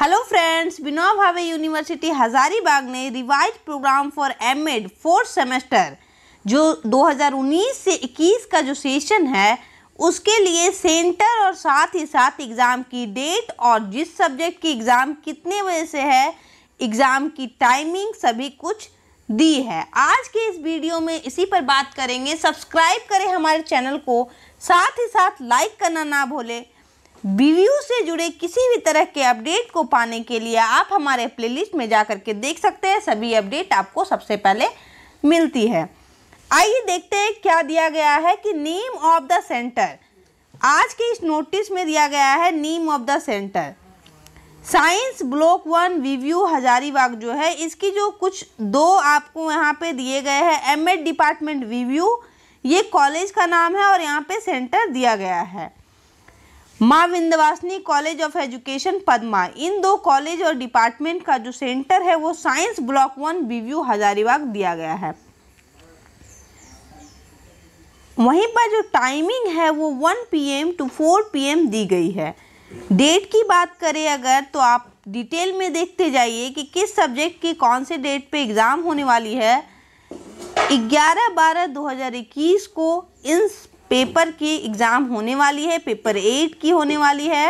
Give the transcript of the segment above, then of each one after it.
hello friends बिना भावे university Hazaribagh ने revise programme for M Ed fourth semester जो 2019 से 21 का जो सेशन है उसके लिए सेंटर और साथ ही साथ एग्ज़ाम की डेट और जिस सब्जेक्ट की एग्ज़ाम कितने बजे से है एग्ज़ाम की टाइमिंग सभी कुछ दी है आज के इस वीडियो में इसी पर बात करेंगे सब्सक्राइब करें हमारे चैनल को साथ ही साथ लाइक करना ना भूलें बीवीयू से जुड़े किसी भी तरह के अपडेट को पाने के लिए आप हमारे प्लेलिस्ट में जा के देख सकते हैं सभी अपडेट आपको सबसे पहले मिलती है आइए देखते हैं क्या दिया गया है कि नेम ऑफ द सेंटर आज के इस नोटिस में दिया गया है name of the centre science block one review Hazaribagh जो है इसकी जो कुछ दो आपको यहाँ पे दिए गए हैं एमएड डिपार्टमेंट रिव्यू ये कॉलेज का नाम है और यहाँ पे सेंटर दिया गया है Maa Vindhyavasini college of education Padma इन दो कॉलेज और डिपार्टमेंट का जो सेंटर है वो साइंस ब्लॉक वन बीव्यू हजारीबाग दिया गया है वहीं पर जो टाइमिंग है वो 1 पीएम टू 4 पीएम दी गई है डेट की बात करें अगर तो आप डिटेल में देखते जाइए कि किस सब्जेक्ट की कौन से डेट पे एग्ज़ाम होने वाली है 11 बारह 2021 को इन पेपर की एग्ज़ाम होने वाली है पेपर एट की होने वाली है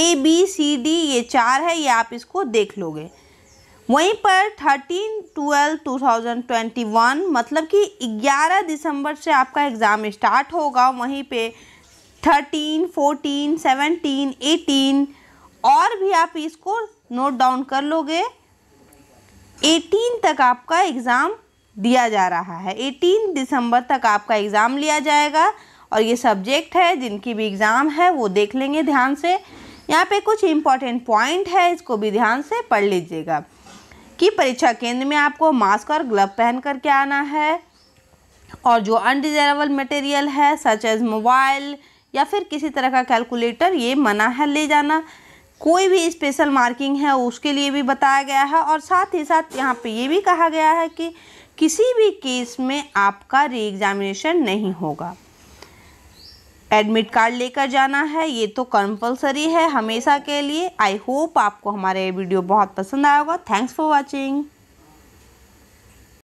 ए बी सी डी ये चार है ये आप इसको देख लोगे वहीं पर thirteen twelve two thousand twenty one मतलब कि ग्यारह दिसंबर से आपका एग्ज़ाम स्टार्ट होगा वहीं पे थर्टीन फोर्टीन सेवनटीन एटीन और भी आप इसको नोट डाउन कर लोगे एटीन तक आपका एग्ज़ाम दिया जा रहा है 18 दिसंबर तक आपका एग्ज़ाम लिया जाएगा और ये सब्जेक्ट है जिनकी भी एग्ज़ाम है वो देख लेंगे ध्यान से यहाँ पे कुछ इम्पॉर्टेंट पॉइंट है इसको भी ध्यान से पढ़ लीजिएगा कि परीक्षा केंद्र में आपको मास्क और ग्लव पहन कर के आना है और जो अनडिजायरेबल मटेरियल है सच एज मोबाइल या फिर किसी तरह का कैलकुलेटर ये मना है ले जाना कोई भी स्पेशल मार्किंग है उसके लिए भी बताया गया है और साथ ही साथ यहाँ पे ये भी कहा गया है कि किसी भी केस में आपका री एग्ज़ामिनेशन नहीं होगा एडमिट कार्ड लेकर जाना है ये तो कंपलसरी है हमेशा के लिए आई होप आपको हमारा ये वीडियो बहुत पसंद आया होगा थैंक्स फॉर वॉचिंग